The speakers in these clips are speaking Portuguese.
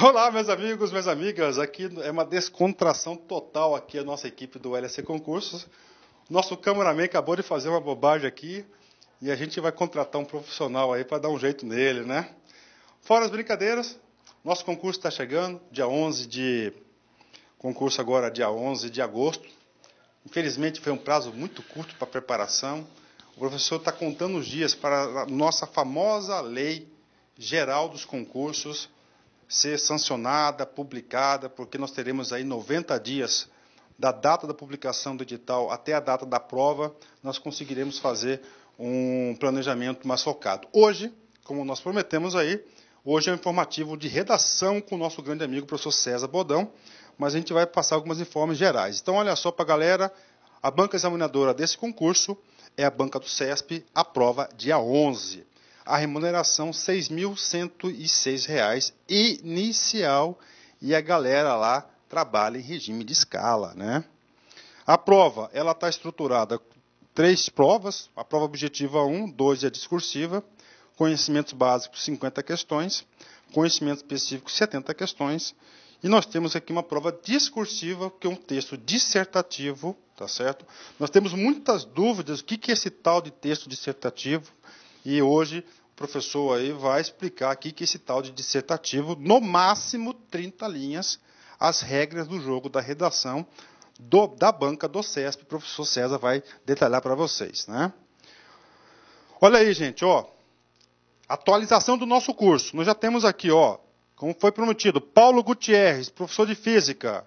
Olá, meus amigos, minhas amigas. Aqui é uma descontração total aqui a nossa equipe do LSC Concursos. Nosso cameraman acabou de fazer uma bobagem aqui e a gente vai contratar um profissional aí para dar um jeito nele, né? Fora as brincadeiras, nosso concurso está chegando, dia 11 de concurso agora dia 11 de agosto. Infelizmente foi um prazo muito curto para preparação. O professor está contando os dias para a nossa famosa lei geral dos concursos ser sancionada, publicada, porque nós teremos aí 90 dias da data da publicação do edital até a data da prova, nós conseguiremos fazer um planejamento mais focado. Hoje, como nós prometemos aí, hoje é um informativo de redação com o nosso grande amigo professor César Bodão, mas a gente vai passar algumas informações gerais. Então, olha só para a galera, a banca examinadora desse concurso é a banca do CESP, a prova dia 11 a remuneração R$ 6.106 inicial e a galera lá trabalha em regime de escala, né? A prova, ela está estruturada três provas, a prova objetiva 1, 2 é discursiva, conhecimentos básicos 50 questões, conhecimento específico 70 questões, e nós temos aqui uma prova discursiva, que é um texto dissertativo, tá certo? Nós temos muitas dúvidas o que é esse tal de texto dissertativo, e hoje professor aí vai explicar aqui que esse tal de dissertativo, no máximo 30 linhas, as regras do jogo da redação do, da banca do CESP, o professor César vai detalhar para vocês. Né? Olha aí, gente, ó, atualização do nosso curso. Nós já temos aqui, ó, como foi prometido, Paulo Gutierrez, professor de Física,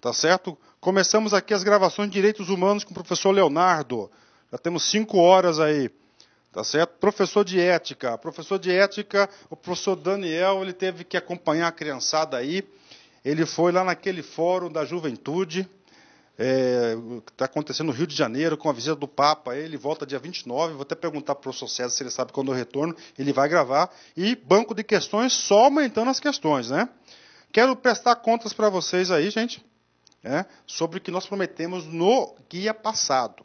tá certo? Começamos aqui as gravações de Direitos Humanos com o professor Leonardo. Já temos cinco horas aí. Tá certo? Professor de ética. Professor de ética, o professor Daniel, ele teve que acompanhar a criançada aí. Ele foi lá naquele fórum da juventude, é, que está acontecendo no Rio de Janeiro, com a visita do Papa. Ele volta dia 29. Vou até perguntar para o professor César se ele sabe quando eu retorno. Ele vai gravar. E banco de questões, só aumentando as questões, né? Quero prestar contas para vocês aí, gente, é, sobre o que nós prometemos no guia passado.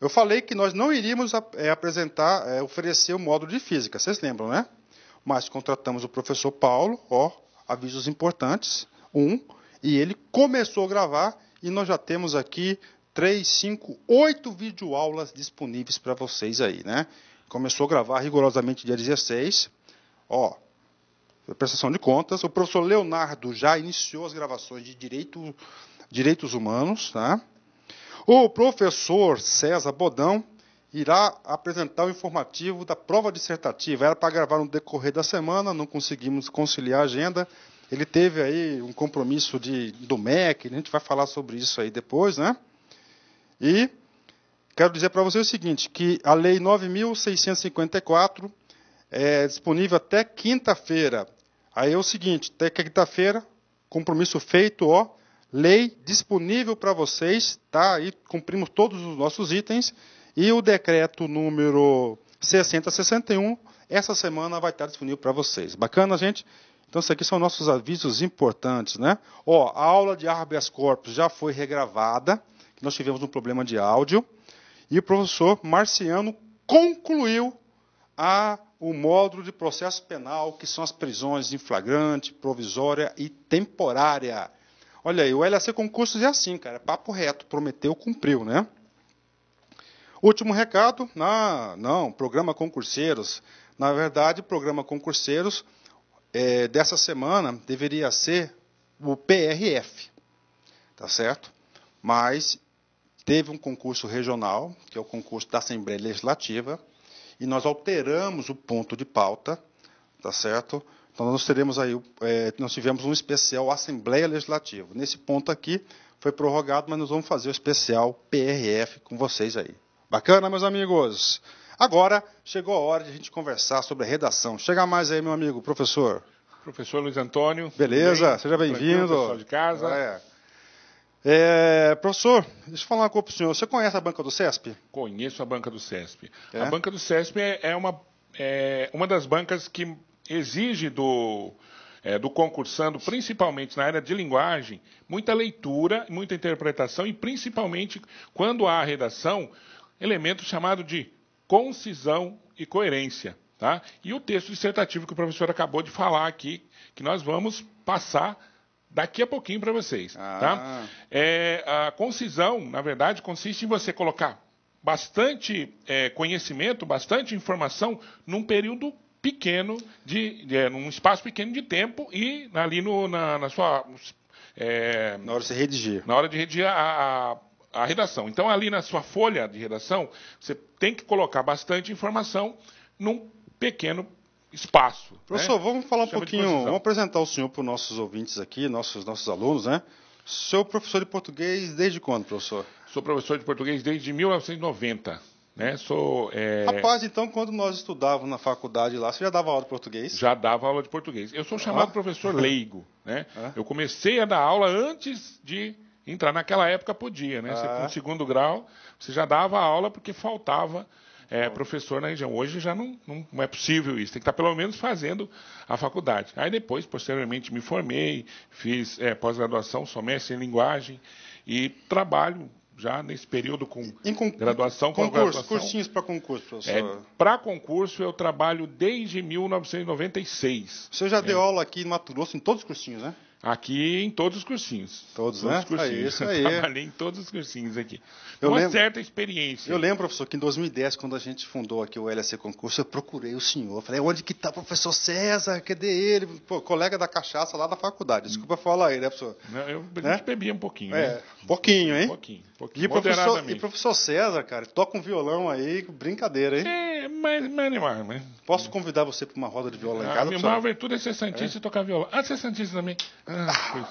Eu falei que nós não iríamos é, apresentar, é, oferecer o módulo de física, vocês lembram, né? Mas contratamos o professor Paulo, ó, avisos importantes, um, e ele começou a gravar e nós já temos aqui três, cinco, oito videoaulas disponíveis para vocês aí, né? Começou a gravar rigorosamente dia 16, ó, prestação de contas. O professor Leonardo já iniciou as gravações de direito, direitos humanos, tá? O professor César Bodão irá apresentar o informativo da prova dissertativa. Era para gravar no decorrer da semana, não conseguimos conciliar a agenda. Ele teve aí um compromisso de, do MEC, a gente vai falar sobre isso aí depois, né? E quero dizer para você o seguinte, que a Lei 9.654 é disponível até quinta-feira. Aí é o seguinte, até quinta-feira, compromisso feito, ó, lei disponível para vocês, tá? E cumprimos todos os nossos itens e o decreto número 6061 essa semana vai estar disponível para vocês. Bacana, gente? Então, isso aqui são nossos avisos importantes, né? Ó, a aula de habeas corpus já foi regravada, nós tivemos um problema de áudio, e o professor Marciano concluiu a o módulo de processo penal, que são as prisões em flagrante, provisória e temporária. Olha aí, o LAC Concursos é assim, cara. Papo reto, prometeu, cumpriu, né? Último recado, ah, não, programa Concurseiros. Na verdade, programa Concurseiros é, dessa semana deveria ser o PRF, tá certo? Mas teve um concurso regional, que é o concurso da Assembleia Legislativa, e nós alteramos o ponto de pauta, tá certo? Então nós teremos aí, é, nós tivemos um especial Assembleia Legislativa. Nesse ponto aqui foi prorrogado, mas nós vamos fazer o especial PRF com vocês aí. Bacana, meus amigos? Agora chegou a hora de a gente conversar sobre a redação. Chega mais aí, meu amigo, professor. Professor Luiz Antônio. Beleza, bem? seja bem-vindo. Professor de casa. É. É, professor, deixa eu falar uma coisa para o senhor. Você conhece a banca do CESP? Conheço a banca do CESP. É? A banca do CESP é, é uma, é uma das bancas que exige do, é, do concursando, principalmente na área de linguagem, muita leitura, muita interpretação e, principalmente, quando há redação, elemento chamado de concisão e coerência. Tá? E o texto dissertativo que o professor acabou de falar aqui, que nós vamos passar daqui a pouquinho para vocês. Tá? Ah. Tá? É, a concisão, na verdade, consiste em você colocar bastante é, conhecimento, bastante informação num período pequeno, de, de, é, num espaço pequeno de tempo e ali no, na, na sua. É, na hora de redigir. Na hora de redigir a, a, a redação. Então, ali na sua folha de redação, você tem que colocar bastante informação num pequeno espaço. Né? Professor, né? vamos falar um pouquinho, vamos apresentar o senhor para os nossos ouvintes aqui, nossos, nossos alunos, né? Sou professor de português desde quando, professor? Sou professor de português desde 1990. Né? Sou, é... Rapaz, então quando nós estudávamos na faculdade lá, você já dava aula de português? Já dava aula de português. Eu sou ah. chamado ah. professor leigo. Né? Ah. Eu comecei a dar aula antes de entrar. Naquela época podia, né? Você, ah. no segundo grau, você já dava aula porque faltava é, professor na região. Hoje já não, não, não, é possível isso, tem que estar pelo menos fazendo a faculdade. Aí depois, posteriormente, me formei, fiz é, pós-graduação, sou mestre em linguagem e trabalho já nesse período com con... graduação com concurso, graduação. cursinhos para concurso, professor. É, para concurso eu trabalho desde 1996. Você já é. deu aula aqui no Mato Grosso em todos os cursinhos, né? Aqui em todos os cursinhos. Todos, todos né? os cursinhos. Isso aí, isso Eu trabalhei em todos os cursinhos aqui. Eu Uma lembro, certa experiência. Eu lembro, professor, que em 2010, quando a gente fundou aqui o LSC Concurso, eu procurei o senhor. Falei, onde que está o professor César? Cadê ele? Pô, colega da cachaça lá da faculdade. Desculpa falar aí, né, professor? Não, eu né? bebia um pouquinho. É, né? pouquinho, hein? Pouquinho, pouquinho. E, professor, e professor César, cara, toca um violão aí, brincadeira, hein? É mais, mais Posso convidar você para uma roda de viola em ah, casa? A minha aventura é ser santista e é? tocar viola. Ah, ser é santista também. Ah, ah.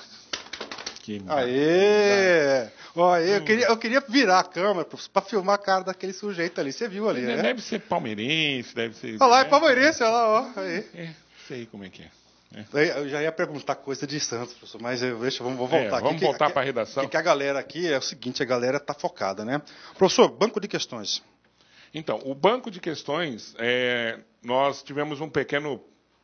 que Aê! eu, hum. queria, eu queria virar a câmera para filmar a cara daquele sujeito ali. Você viu ali, né? Deve ser palmeirense, deve ser... Olha lá, é né? palmeirense, olha lá, ó. Aí. É, sei como é que é. É. Eu já ia perguntar coisa de Santos, professor, mas eu, deixa, vamos, vamos é, voltar é, Vamos aqui, voltar para a redação. que a galera aqui é o seguinte, a galera está focada, né? Professor, banco de questões. Então, o banco de questões, é, nós tivemos um pequeno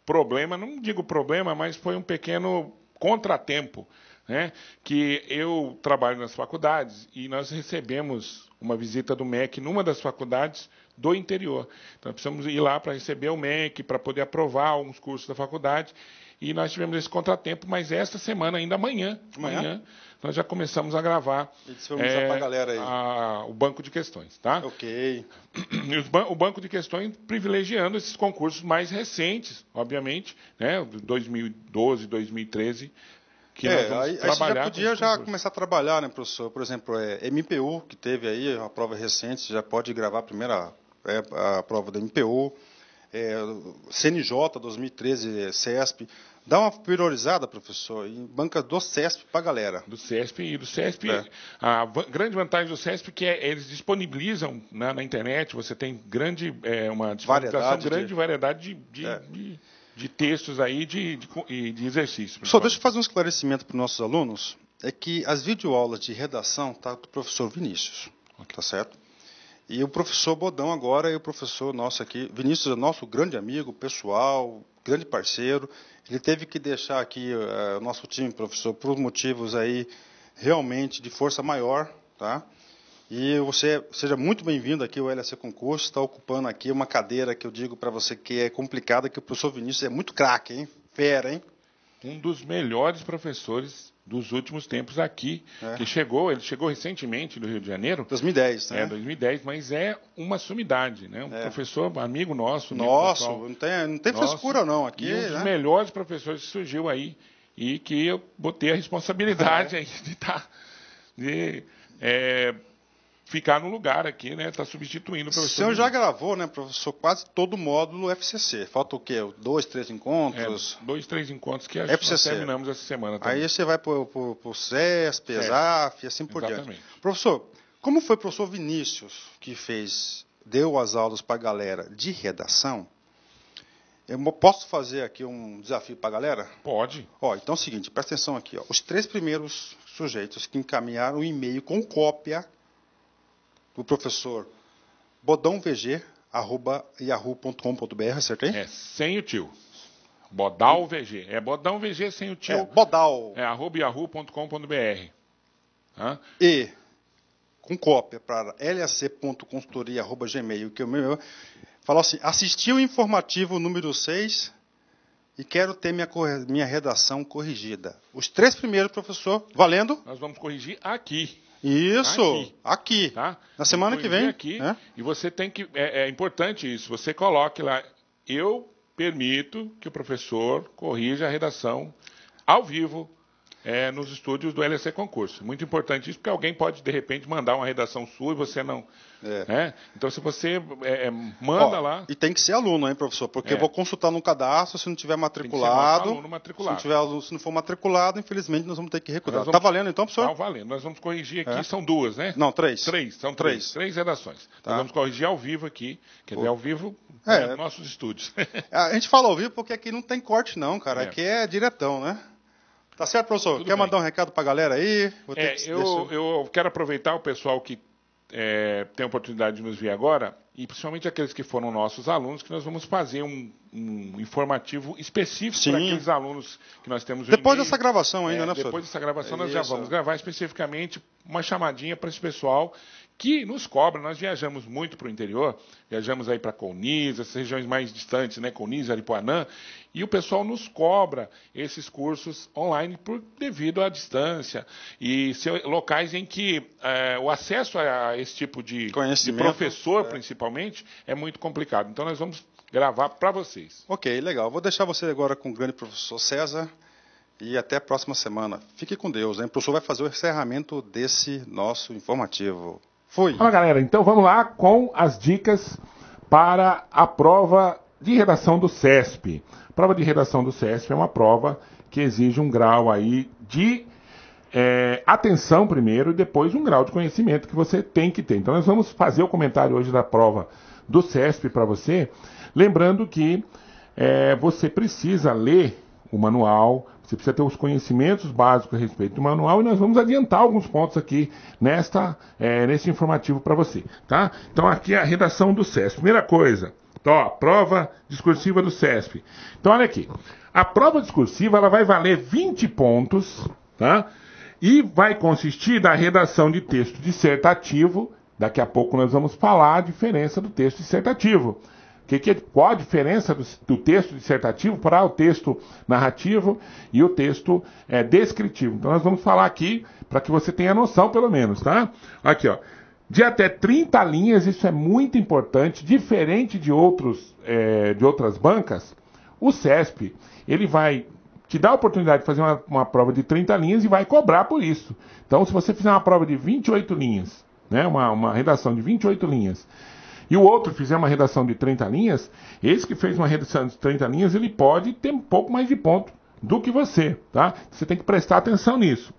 problema, não digo problema, mas foi um pequeno contratempo, né? que eu trabalho nas faculdades e nós recebemos uma visita do MEC numa das faculdades do interior. Então, precisamos ir lá para receber o MEC, para poder aprovar alguns cursos da faculdade. E nós tivemos esse contratempo, mas esta semana, ainda amanhã, amanhã, amanhã nós já começamos a gravar é, a galera aí. A, o banco de questões, tá? Ok. o banco de questões privilegiando esses concursos mais recentes, obviamente, né? 2012, 2013. Que é, nós aí, aí você já podia já começar a trabalhar, né, professor? Por exemplo, é, MPU, que teve aí uma prova recente, você já pode gravar a primeira é, a prova da MPU. É, CNJ 2013, CESP, Dá uma priorizada, professor, em banca do CESP para a galera. Do CESP e do CESP. É. A grande vantagem do CESP é que eles disponibilizam na, né, na, internet, você tem grande, é, uma disponibilização, variedade grande de... variedade de, de, é. de, de, textos aí de, de, de exercícios. Só deixa eu fazer um esclarecimento para os nossos alunos. É que as videoaulas de redação tá do professor Vinícius. Okay. Tá certo? E o professor Bodão agora e o professor nosso aqui, Vinícius é nosso grande amigo, pessoal, grande parceiro. Ele teve que deixar aqui eh, o uh, nosso time, professor, por motivos aí realmente de força maior, tá? E você seja muito bem-vindo aqui ao LAC Concurso, está ocupando aqui uma cadeira que eu digo para você que é complicada, que o professor Vinícius é muito craque, hein? Fera, hein? Um dos melhores professores dos últimos é. tempos aqui, é. que chegou, ele chegou recentemente do Rio de Janeiro. 2010, né? É, 2010, mas é uma sumidade, né? Um é. professor amigo nosso. Nosso, pessoal, não tem, não tem nosso, frescura não aqui. E um dos né? melhores professores que surgiu aí e que eu botei a responsabilidade é. aí de estar... Tá, de, é, ficar no lugar aqui, né? Está substituindo o professor. O senhor já gravou, né, professor, quase todo o módulo FCC. Falta o quê? Dois, três encontros? É, dois, três encontros que a gente terminamos essa semana também. Aí você vai para o CESP, ESAF e assim por Exatamente. diante. Professor, como foi o professor Vinícius que fez, deu as aulas para a galera de redação? Eu posso fazer aqui um desafio para a galera? Pode. Ó, então é o seguinte, presta atenção aqui. Ó. Os três primeiros sujeitos que encaminharam o e-mail com cópia do professor bodalvg.yahoo.com.br, acertei? É, sem o tio. Bodal VG. É Bodal VG sem o tio. É, Bodal. É arroba yahoo.com.br. E com cópia para lac.consultoria.gmail, que é o meu. Falou assim: assisti o informativo número 6 e quero ter minha, minha redação corrigida. Os três primeiros, professor, valendo? Nós vamos corrigir aqui. Isso, aqui. aqui. Tá? Na semana que vem. Aqui, é? E você tem que. É, é, importante isso. Você coloque lá. Eu permito que o professor corrija a redação ao vivo é, nos estúdios do LC Concurso. Muito importante isso, porque alguém pode, de repente, mandar uma redação sua e você não. É. Né? Então, se você é, é manda Ó, lá. E tem que ser aluno, hein, professor? Porque eu é. vou consultar no cadastro, se não tiver matriculado. aluno matriculado. Se não, tiver se não for matriculado, infelizmente, nós vamos ter que recusar. Está valendo então, professor? Está valendo. Nós vamos corrigir aqui, é. são duas, né? Não, três. Três, são três. Três, três redações. Tá. Nós vamos corrigir ao vivo aqui, quer dizer, ao vivo, é. nossos estúdios. a gente fala ao vivo porque aqui não tem corte, não, cara. Aqui é diretão, né? Tá certo, professor? Tudo Quer bem. mandar um recado para a galera aí? É, que... eu, eu quero aproveitar o pessoal que é, tem a oportunidade de nos ver agora, e principalmente aqueles que foram nossos alunos, que nós vamos fazer um, um informativo específico para aqueles alunos que nós temos. Depois dessa gravação ainda, é, né, professor? Depois dessa gravação, nós é Isso. já vamos gravar especificamente uma chamadinha para esse pessoal que nos cobra. Nós viajamos muito para o interior, viajamos aí para Colniz, as regiões mais distantes, né? Colniz, Aripuanã, e o pessoal nos cobra esses cursos online por, devido à distância e locais em que é, o acesso a esse tipo de, de professor, é. principalmente, é muito complicado. Então, nós vamos gravar para vocês. Ok, legal. Vou deixar você agora com o grande professor César e até a próxima semana. Fique com Deus, hein? O professor vai fazer o encerramento desse nosso informativo. Foi. Fala galera, então vamos lá com as dicas para a prova de redação do CESP. Prova de redação do CESP é uma prova que exige um grau aí de é, atenção primeiro e depois um grau de conhecimento que você tem que ter. Então nós vamos fazer o comentário hoje da prova do CESP para você, lembrando que é, você precisa ler o manual, você precisa ter os conhecimentos básicos a respeito do manual e nós vamos adiantar alguns pontos aqui nesta, é, neste informativo para você, tá? Então aqui é a redação do SESP. Primeira coisa, então, ó, prova discursiva do SESP. Então olha aqui, a prova discursiva ela vai valer 20 pontos, tá? E vai consistir da redação de texto dissertativo. Daqui a pouco nós vamos falar a diferença do texto dissertativo. Que, que, é, qual a diferença do, do texto dissertativo para o texto narrativo e o texto é, descritivo. Então nós vamos falar aqui para que você tenha noção, pelo menos, tá? Aqui, ó. De até 30 linhas, isso é muito importante, diferente de, outros, é, de outras bancas, o CESP ele vai te dar a oportunidade de fazer uma, uma prova de 30 linhas e vai cobrar por isso. Então, se você fizer uma prova de 28 linhas, né, uma, uma redação de 28 linhas, e o outro fizer uma redação de 30 linhas, esse que fez uma redação de 30 linhas, ele pode ter um pouco mais de ponto do que você, tá? Você tem que prestar atenção nisso.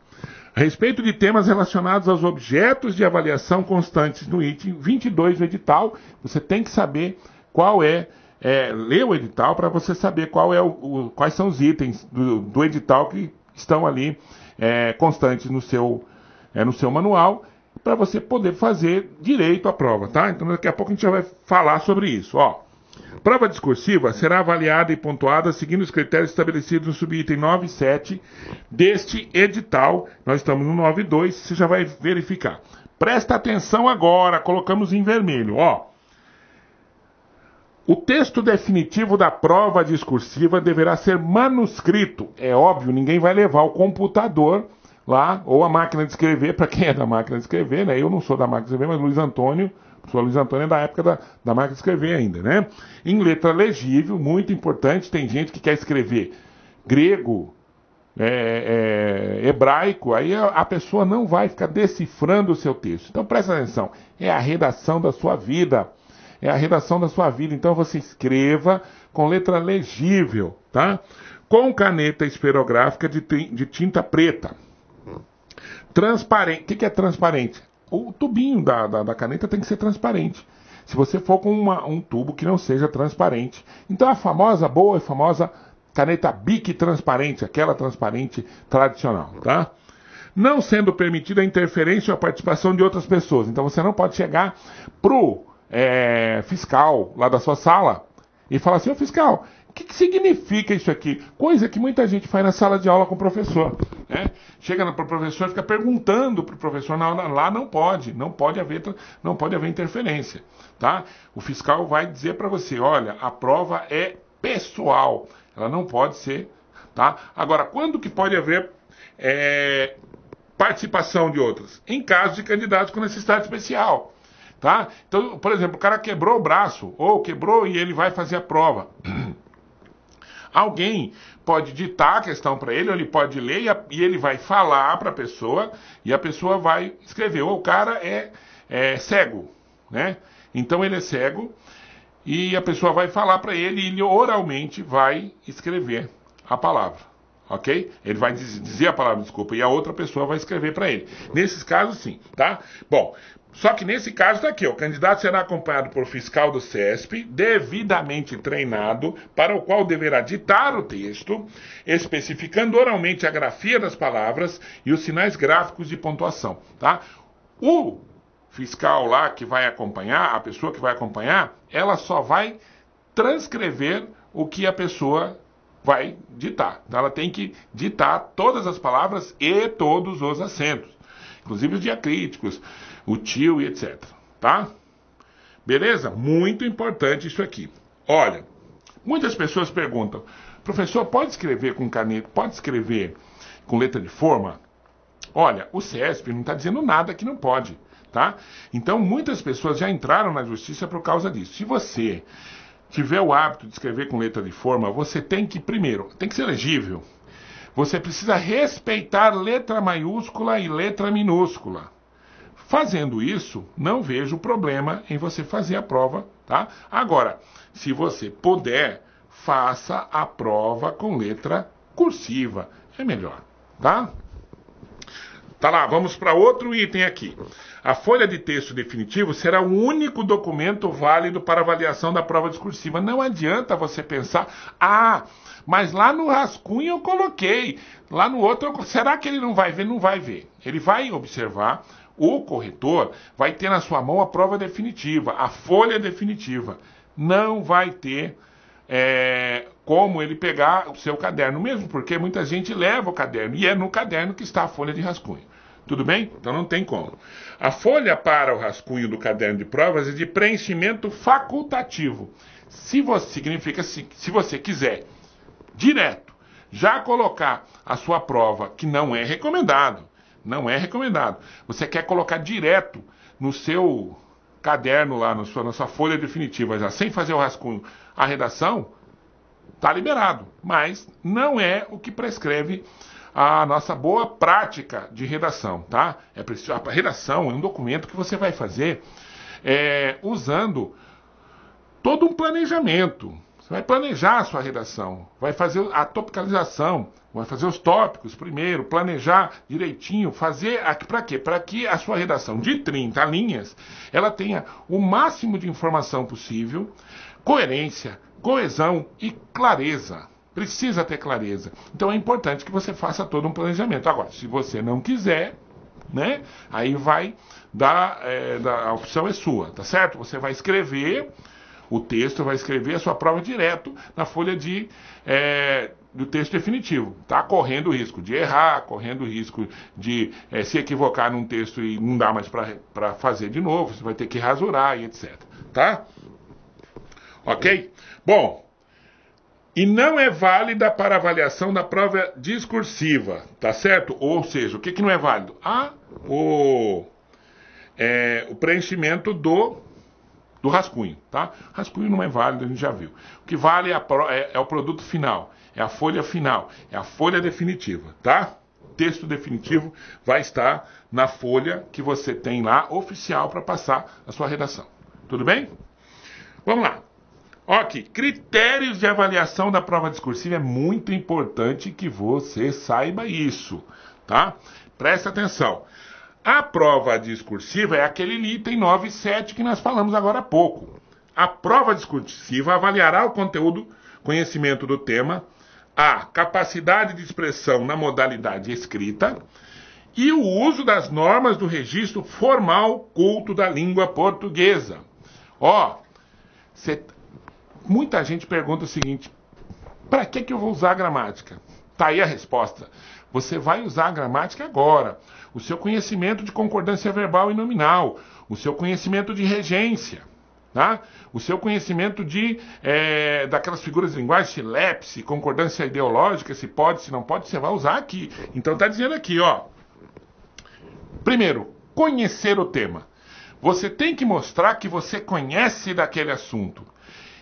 A respeito de temas relacionados aos objetos de avaliação constantes no item 22 do edital, você tem que saber qual é, é ler o edital para você saber qual é o, o, quais são os itens do, do edital que estão ali é, constantes no seu, é, no seu manual para você poder fazer direito à prova, tá? Então daqui a pouco a gente já vai falar sobre isso, ó. Prova discursiva será avaliada e pontuada seguindo os critérios estabelecidos no subitem 9 e 7 deste edital. Nós estamos no 9 e 2, você já vai verificar. Presta atenção agora, colocamos em vermelho, ó. O texto definitivo da prova discursiva deverá ser manuscrito. É óbvio, ninguém vai levar o computador lá, ou a máquina de escrever, para quem é da máquina de escrever, né? Eu não sou da máquina de escrever, mas Luiz Antônio, sou Luiz Antônio é da época da, da máquina de escrever ainda, né? Em letra legível, muito importante, tem gente que quer escrever grego, é, é, hebraico, aí a, pessoa não vai ficar decifrando o seu texto. Então presta atenção, é a redação da sua vida. É a redação da sua vida. Então você escreva com letra legível, tá? Com caneta esferográfica de tinta preta. Transparente. O que é transparente? O tubinho da, da, da caneta tem que ser transparente. Se você for com uma, um tubo que não seja transparente. Então a famosa, boa e famosa caneta BIC transparente, aquela transparente tradicional, tá? Não sendo permitida a interferência ou a participação de outras pessoas. Então você não pode chegar pro é, fiscal lá da sua sala e falar assim, ô fiscal, o que, que, significa isso aqui? Coisa que muita gente faz na sala de aula com o professor. Né? Chega para o professor e fica perguntando para o professor na aula, lá não pode, não pode haver, não pode haver interferência. Tá? O fiscal vai dizer para você, olha, a prova é pessoal, ela não pode ser. Tá? Agora, quando que pode haver é, participação de outras? Em caso de candidatos com necessidade especial. Tá? Então, por exemplo, o cara quebrou o braço ou quebrou e ele vai fazer a prova. Alguém pode ditar a questão para ele, ou ele pode ler e, a, e ele vai falar para a pessoa e a pessoa vai escrever. Ou o cara é, é cego, né? Então ele é cego e a pessoa vai falar para ele e ele oralmente vai escrever a palavra, ok? Ele vai dizer a palavra, desculpa, e a outra pessoa vai escrever para ele. Nesses casos, sim, tá? Bom, só que nesse caso está aqui, o candidato será acompanhado por fiscal do CESP, devidamente treinado, para o qual deverá ditar o texto, especificando oralmente a grafia das palavras e os sinais gráficos de pontuação. Tá? O fiscal lá que vai acompanhar, a pessoa que vai acompanhar, ela só vai transcrever o que a pessoa vai ditar. Então, ela tem que ditar todas as palavras e todos os acentos, inclusive os diacríticos o tio e etc. Tá? Beleza? Muito importante isso aqui. Olha, muitas pessoas perguntam: professor, pode escrever com caneta? Pode escrever com letra de forma? Olha, o CESP não está dizendo nada que não pode, tá? Então muitas pessoas já entraram na justiça por causa disso. Se você tiver o hábito de escrever com letra de forma, você tem que primeiro, tem que ser legível. Você precisa respeitar letra maiúscula e letra minúscula. Fazendo isso, não vejo problema em você fazer a prova, tá? Agora, se você puder, faça a prova com letra cursiva, é melhor, tá? Tá lá, vamos para outro item aqui. A folha de texto definitivo será o único documento válido para avaliação da prova discursiva. Não adianta você pensar, ah, mas lá no rascunho eu coloquei, lá no outro, eu... será que ele não vai ver? Não vai ver. Ele vai observar, o corretor vai ter na sua mão a prova definitiva, a folha definitiva. Não vai ter é, como ele pegar o seu caderno, mesmo porque muita gente leva o caderno e é no caderno que está a folha de rascunho. Tudo bem? Então não tem como. A folha para o rascunho do caderno de provas é de preenchimento facultativo. Se você significa se, se você quiser direto já colocar a sua prova que não é recomendado, não é recomendado. Você quer colocar direto no seu caderno lá, na sua, na sua folha definitiva, já sem fazer o rascunho, a redação, está liberado. Mas não é o que prescreve a nossa boa prática de redação, tá? É preciso, a redação é um documento que você vai fazer é, usando todo um planejamento você vai planejar a sua redação, vai fazer a topicalização, vai fazer os tópicos primeiro, planejar direitinho, fazer para quê? Para que a sua redação de 30 linhas, ela tenha o máximo de informação possível, coerência, coesão e clareza. Precisa ter clareza. Então é importante que você faça todo um planejamento. Agora, se você não quiser, né? Aí vai dar, é, da, a opção é sua, tá certo? Você vai escrever o texto, vai escrever a sua prova direto na folha de, é, do texto definitivo. Está correndo o risco de errar, correndo o risco de é, se equivocar num texto e não dá mais para fazer de novo, você vai ter que rasurar e etc. Tá? Ok? Bom, e não é válida para avaliação da prova discursiva, tá certo? Ou seja, o que, que não é válido? Ah, o, é, o preenchimento do do rascunho, tá? Rascunho não é válido, a gente já viu. O que vale é, é, é o produto final, é a folha final, é a folha definitiva, tá? texto definitivo vai estar na folha que você tem lá oficial para passar a sua redação. Tudo bem? Vamos lá. Ok, critérios de avaliação da prova discursiva é muito importante que você saiba isso, tá? Presta atenção. A prova discursiva é aquele item 7 que nós falamos agora há pouco. A prova discursiva avaliará o conteúdo, conhecimento do tema, a capacidade de expressão na modalidade escrita e o uso das normas do registro formal culto da língua portuguesa. Ó, cê... muita gente pergunta o seguinte: para que, que eu vou usar a gramática? Tá aí a resposta. Você vai usar a gramática agora. O seu conhecimento de concordância verbal e nominal. O seu conhecimento de regência. Tá? O seu conhecimento de é, daquelas figuras de linguagem, concordância ideológica, se pode, se não pode, você vai usar aqui. Então está dizendo aqui, ó. Primeiro, conhecer o tema. Você tem que mostrar que você conhece daquele assunto.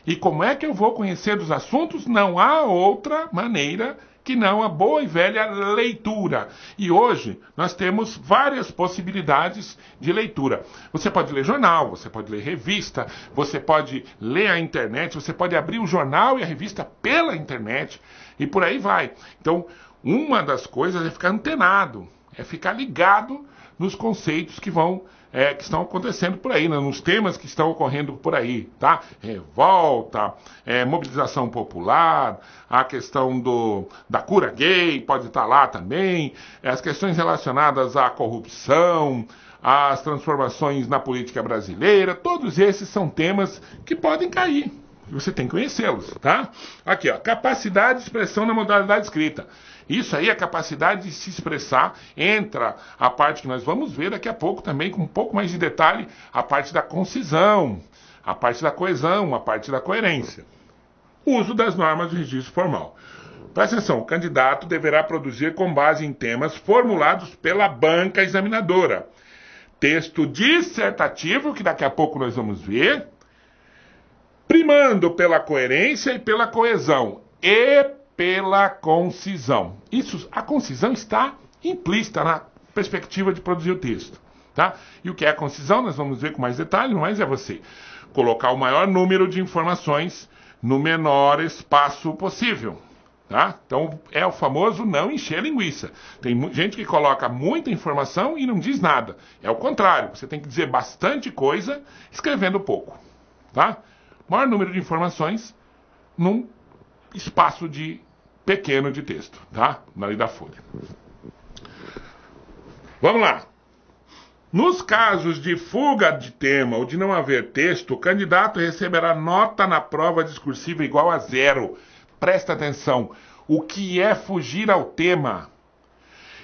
E como é que eu vou conhecer dos assuntos? Não há outra maneira que não a boa e velha leitura. E hoje nós temos várias possibilidades de leitura. Você pode ler jornal, você pode ler revista, você pode ler a internet, você pode abrir o jornal e a revista pela internet e por aí vai. Então, uma das coisas é ficar antenado, é ficar ligado nos conceitos que vão é, que estão acontecendo por aí, né, nos temas que estão ocorrendo por aí, tá? Revolta, é, mobilização popular, a questão do, da cura gay pode estar tá lá também, as questões relacionadas à corrupção, às transformações na política brasileira, todos esses são temas que podem cair, você tem que conhecê-los, tá? Aqui, ó, capacidade de expressão na modalidade escrita. Isso aí, a capacidade de se expressar, entra a parte que nós vamos ver daqui a pouco também, com um pouco mais de detalhe, a parte da concisão, a parte da coesão, a parte da coerência. Uso das normas de registro formal. Presta atenção, o candidato deverá produzir com base em temas formulados pela banca examinadora. Texto dissertativo, que daqui a pouco nós vamos ver, primando pela coerência e pela coesão e pela concisão. Isso, a concisão está implícita na perspectiva de produzir o texto. Tá? E o que é a concisão, nós vamos ver com mais detalhe, mas é você colocar o maior número de informações no menor espaço possível. Tá? Então é o famoso não encher linguiça. Tem gente que coloca muita informação e não diz nada. É o contrário, você tem que dizer bastante coisa escrevendo pouco. Tá? maior número de informações num espaço de pequeno de texto, tá? Na lei da folha. Vamos lá. Nos casos de fuga de tema ou de não haver texto, o candidato receberá nota na prova discursiva igual a zero. Presta atenção. O que é fugir ao tema?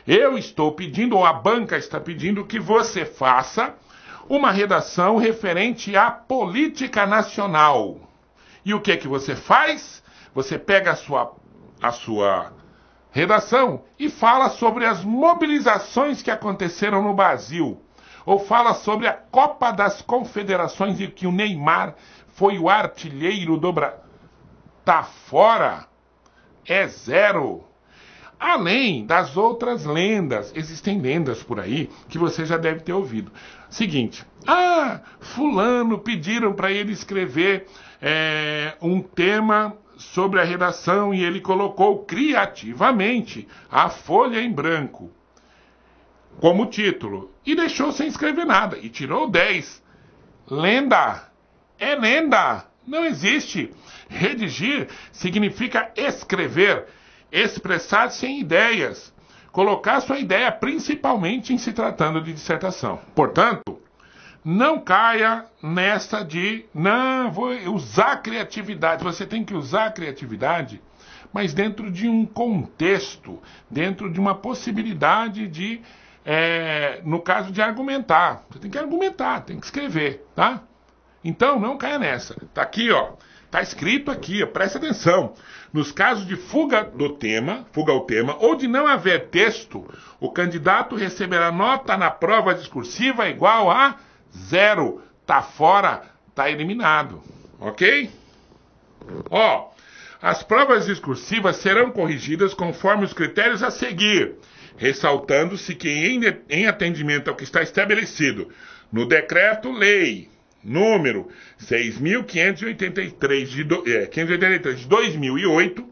Eu estou pedindo, ou a banca está pedindo, que você faça uma redação referente à política nacional. E o que que você faz? Você pega a sua, a sua redação e fala sobre as mobilizações que aconteceram no Brasil, ou fala sobre a Copa das Confederações e que o Neymar foi o artilheiro do Brasil. Tá fora? É zero. Além das outras lendas, existem lendas por aí que você já deve ter ouvido. Seguinte, ah, fulano pediram para ele escrever é, um tema sobre a redação e ele colocou criativamente a folha em branco como título e deixou sem escrever nada e tirou 10. Lenda! É lenda! Não existe! Redigir significa escrever, expressar sem ideias colocar sua ideia principalmente em se tratando de dissertação. Portanto, não caia nessa de não vou usar criatividade. Você tem que usar criatividade, mas dentro de um contexto, dentro de uma possibilidade de, é, no caso de argumentar, você tem que argumentar, tem que escrever, tá? Então não caia nessa. Tá aqui, ó. Está escrito aqui, presta atenção. Nos casos de fuga do tema, fuga ao tema, ou de não haver texto, o candidato receberá nota na prova discursiva igual a zero. Tá fora, tá eliminado. Ok? Ó, as provas discursivas serão corrigidas conforme os critérios a seguir, ressaltando-se que, em, em atendimento ao que está estabelecido no decreto-lei número 6.583 de, do, é, 583 de 2008,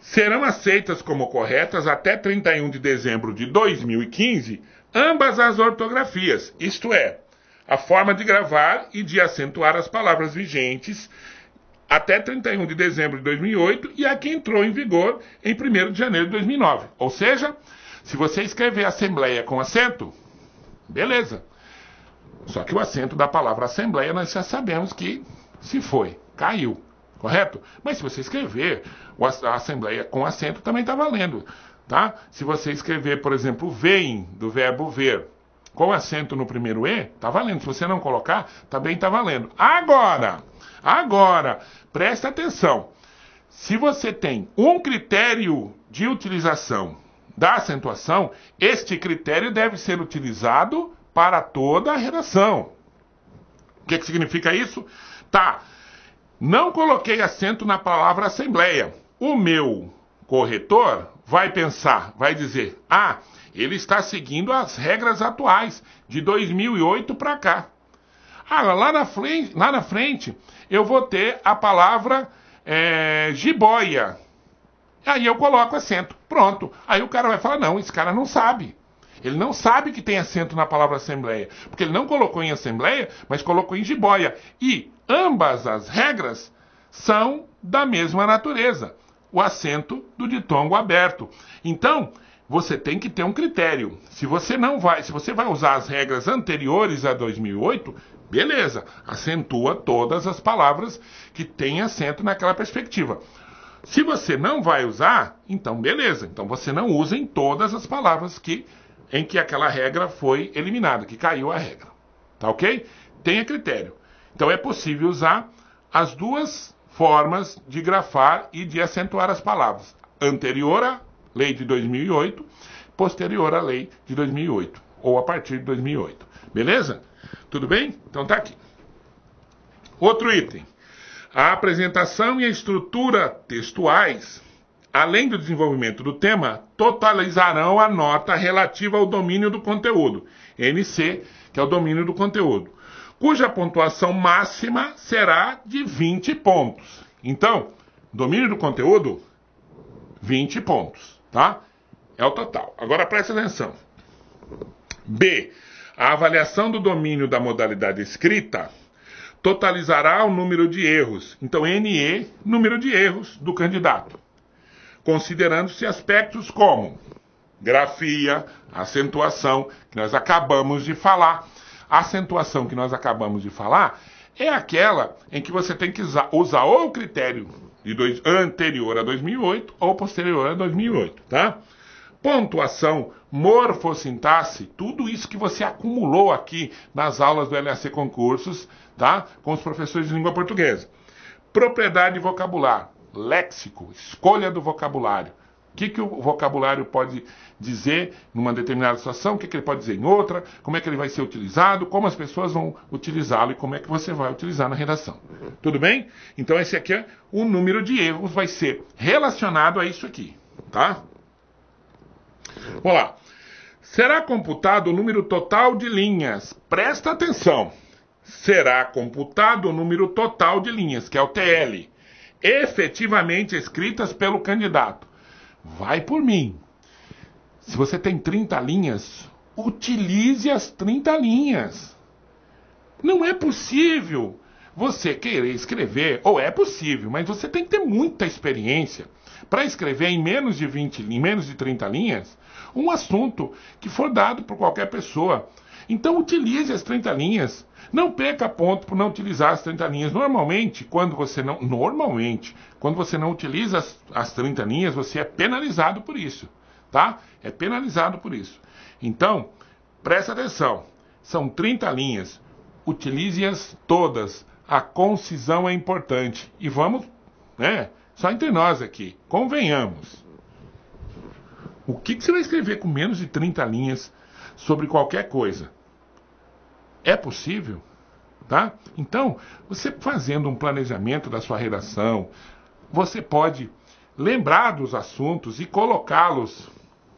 serão aceitas como corretas até 31 de dezembro de 2015 ambas as ortografias, isto é, a forma de gravar e de acentuar as palavras vigentes até 31 de dezembro de 2008 e a que entrou em vigor em 1 de janeiro de 2009. Ou seja, se você escrever assembleia com acento, beleza. Só que o acento da palavra assembleia nós já sabemos que se foi, caiu, correto? Mas se você escrever a assembleia com acento também está valendo, tá? Se você escrever, por exemplo, vem do verbo ver com acento no primeiro e, está valendo. Se você não colocar, também está valendo. Agora, agora, presta atenção. Se você tem um critério de utilização da acentuação, este critério deve ser utilizado para toda a redação. O que, que significa isso? Tá, não coloquei acento na palavra assembleia. O meu corretor vai pensar, vai dizer: ah, ele está seguindo as regras atuais, de 2008 para cá. Ah, lá na, frente, lá na frente eu vou ter a palavra é, jiboia. Aí eu coloco acento. Pronto. Aí o cara vai falar: não, esse cara não sabe. Ele não sabe que tem assento na palavra assembleia, porque ele não colocou em assembleia, mas colocou em jiboia. E ambas as regras são da mesma natureza, o assento do ditongo aberto. Então, você tem que ter um critério. Se você não vai, se você vai usar as regras anteriores a 2008, beleza, acentua todas as palavras que têm acento naquela perspectiva. Se você não vai usar, então beleza, então você não usa em todas as palavras que em que aquela regra foi eliminada, que caiu a regra. Tá ok? Tenha critério. Então é possível usar as duas formas de grafar e de acentuar as palavras. Anterior à lei de 2008, posterior à lei de 2008, ou a partir de 2008. Beleza? Tudo bem? Então tá aqui. Outro item. A apresentação e a estrutura textuais além do desenvolvimento do tema, totalizarão a nota relativa ao domínio do conteúdo, NC, que é o domínio do conteúdo, cuja pontuação máxima será de 20 pontos. Então, domínio do conteúdo, 20 pontos, tá? É o total. Agora preste atenção. B. A avaliação do domínio da modalidade escrita totalizará o número de erros. Então, NE, número de erros do candidato considerando-se aspectos como grafia, acentuação, que nós acabamos de falar. A acentuação que nós acabamos de falar é aquela em que você tem que usar, ou o critério de dois, anterior a 2008 ou posterior a 2008, tá? Pontuação, morfossintaxe, tudo isso que você acumulou aqui nas aulas do LAC Concursos, tá? Com os professores de língua portuguesa. Propriedade vocabular, léxico, escolha do vocabulário. O que, que o vocabulário pode dizer numa determinada situação, o que, que ele pode dizer em outra, como é que ele vai ser utilizado, como as pessoas vão utilizá-lo e como é que você vai utilizar na redação. Tudo bem? Então esse aqui é o número de erros, vai ser relacionado a isso aqui, tá? Vamos lá. Será computado o número total de linhas. Presta atenção. Será computado o número total de linhas, que é o TL efetivamente escritas pelo candidato. Vai por mim. Se você tem 30 linhas, utilize as 30 linhas. Não é possível você querer escrever, ou é possível, mas você tem que ter muita experiência para escrever em menos de 20, em menos de 30 linhas, um assunto que for dado por qualquer pessoa então utilize as 30 linhas. Não perca ponto por não utilizar as 30 linhas. Normalmente, quando você não, normalmente, quando você não utiliza as, as 30 linhas, você é penalizado por isso, tá? É penalizado por isso. Então, presta atenção. São 30 linhas. Utilize-as todas. A concisão é importante. E vamos, né? Só entre nós aqui, convenhamos. O que, que você vai escrever com menos de 30 linhas sobre qualquer coisa? É possível, tá? Então, você fazendo um planejamento da sua redação, você pode lembrar dos assuntos e colocá-los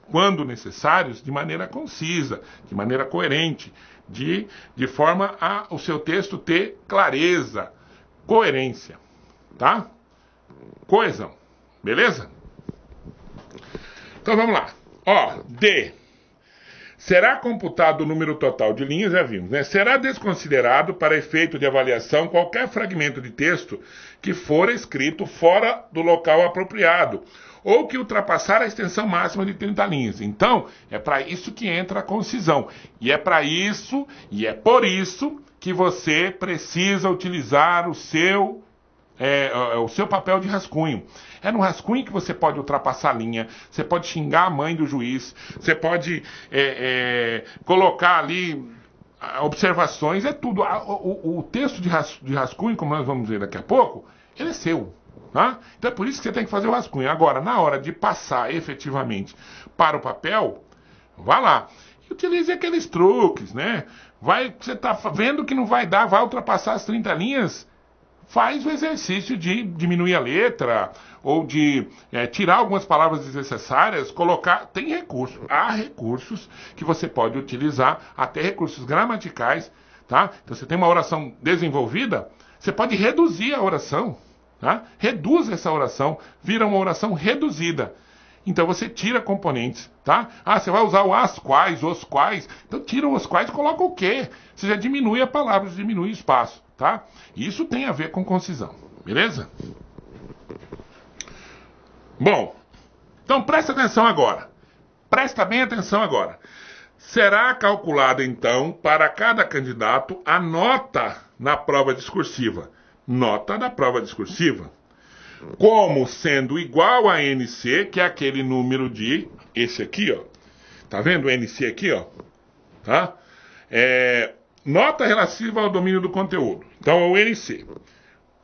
quando necessários, de maneira concisa, de maneira coerente, de, de forma a o seu texto ter clareza, coerência, tá? Coesão, beleza? Então vamos lá. Ó, D. Será computado o número total de linhas, já vimos, né? Será desconsiderado para efeito de avaliação qualquer fragmento de texto que for escrito fora do local apropriado ou que ultrapassar a extensão máxima de 30 linhas. Então, é para isso que entra a concisão. E é para isso, e é por isso que você precisa utilizar o seu é, é, é, o seu papel de rascunho. É no rascunho que você pode ultrapassar a linha, você pode xingar a mãe do juiz, você pode é, é, colocar ali observações, é tudo. O, o, o texto de, ras, de rascunho, como nós vamos ver daqui a pouco, ele é seu. Tá? Então é por isso que você tem que fazer o rascunho. Agora, na hora de passar efetivamente para o papel, vá lá. Utilize aqueles truques, né? Vai, você está vendo que não vai dar, vai ultrapassar as 30 linhas, faz o exercício de diminuir a letra ou de é, tirar algumas palavras desnecessárias, colocar. Tem recurso, há recursos que você pode utilizar, até recursos gramaticais, tá? Então você tem uma oração desenvolvida, você pode reduzir a oração, tá? Reduz essa oração, vira uma oração reduzida. Então você tira componentes, tá? Ah, você vai usar o as quais, os quais. Então tira os quais e coloca o que. Você já diminui a palavra, diminui o espaço, tá? Isso tem a ver com concisão, beleza? Bom, então presta atenção agora. Presta bem atenção agora. Será calculada então para cada candidato a nota na prova discursiva. Nota da prova discursiva, como sendo igual a NC, que é aquele número de esse aqui, ó. Tá vendo o NC aqui, ó? Tá? É, nota relativa ao domínio do conteúdo. Então é o NC.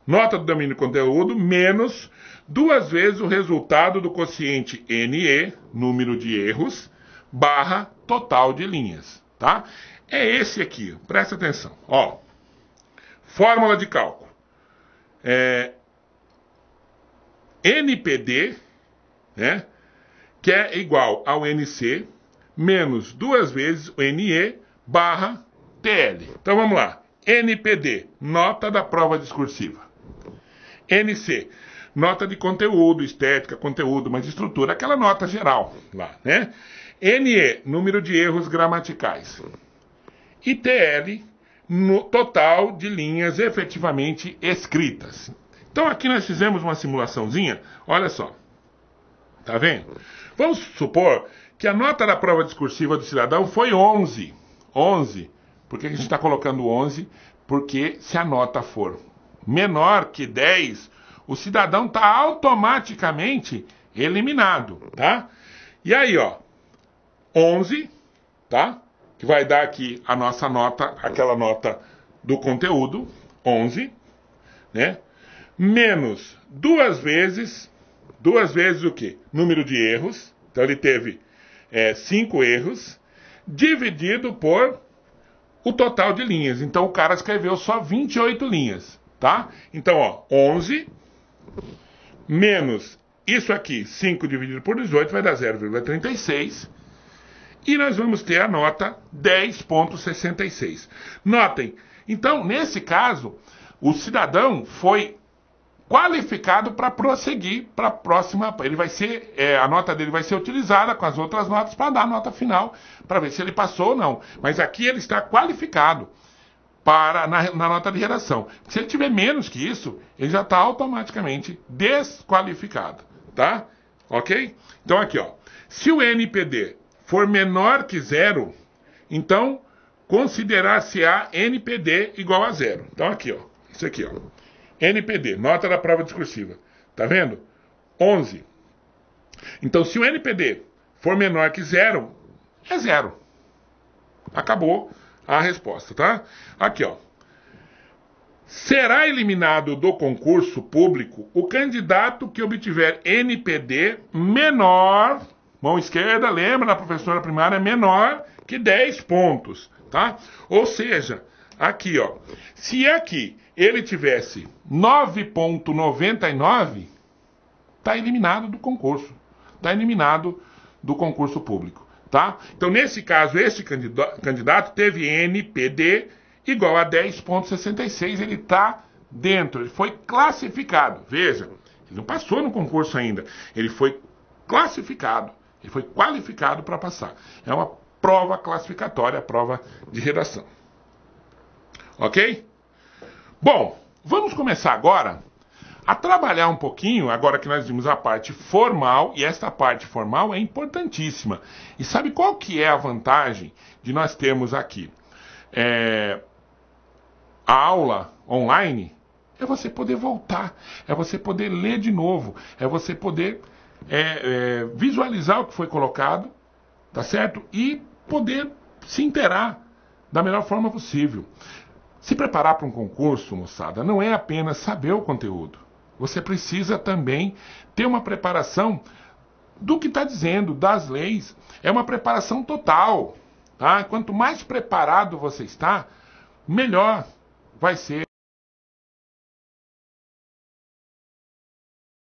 Nota do domínio do conteúdo menos duas vezes o resultado do quociente NE, número de erros, barra total de linhas, tá? É esse aqui, presta atenção. Ó, fórmula de cálculo. É, NPD, né, que é igual ao NC menos duas vezes o NE barra TL. Então vamos lá. NPD, nota da prova discursiva. NC, nota de conteúdo, estética, conteúdo, mas estrutura, aquela nota geral lá, né? NE, número de erros gramaticais. E TL, no total de linhas efetivamente escritas. Então aqui nós fizemos uma simulaçãozinha, olha só. Tá vendo? Vamos supor que a nota da prova discursiva do cidadão foi 11. 11. Por que a gente está colocando 11? Porque se a nota for menor que 10, o cidadão está automaticamente eliminado, tá? E aí, ó, 11, tá? Que vai dar aqui a nossa nota, aquela nota do conteúdo, 11, né? menos duas vezes, duas vezes o que? Número de erros. Então ele teve é, cinco erros, dividido por o total de linhas. Então o cara escreveu só 28 linhas, tá? Então, ó, 11 menos isso aqui, 5 dividido por 18 vai dar 0,36. E nós vamos ter a nota 10,66. Notem, então, nesse caso, o cidadão foi qualificado para prosseguir para a próxima. Ele vai ser, é, a nota dele vai ser utilizada com as outras notas para dar a nota final, para ver se ele passou ou não. Mas aqui ele está qualificado para na, na nota de redação. Se ele tiver menos que isso, ele já está automaticamente desqualificado, tá? Ok? Então aqui, ó. Se o NPD for menor que zero, então considerar-se-á NPD igual a zero. Então aqui, ó. Isso aqui, ó. NPD, nota da prova discursiva. Tá vendo? 11. Então, se o NPD for menor que zero, é zero. Acabou a resposta, tá? Aqui, ó. Será eliminado do concurso público o candidato que obtiver NPD menor, mão esquerda, lembra na professora primária, menor que 10 pontos, tá? Ou seja, aqui, ó. Se aqui é ele tivesse 9,99, está eliminado do concurso. Está eliminado do concurso público. Tá? Então, nesse caso, esse candidato teve NPD igual a 10,66. Ele está dentro, ele foi classificado. Veja, ele não passou no concurso ainda. Ele foi classificado, ele foi qualificado para passar. É uma prova classificatória, prova de redação. Ok? Bom, vamos começar agora a trabalhar um pouquinho, agora que nós vimos a parte formal, e esta parte formal é importantíssima. E sabe qual que é a vantagem de nós termos aqui? É, a aula online é você poder voltar, é você poder ler de novo, é você poder é, é, visualizar o que foi colocado, tá certo? E poder se interar da melhor forma possível. Se preparar para um concurso, moçada, não é apenas saber o conteúdo. Você precisa também ter uma preparação do que está dizendo, das leis. É uma preparação total. Tá? Quanto mais preparado você está, melhor vai ser.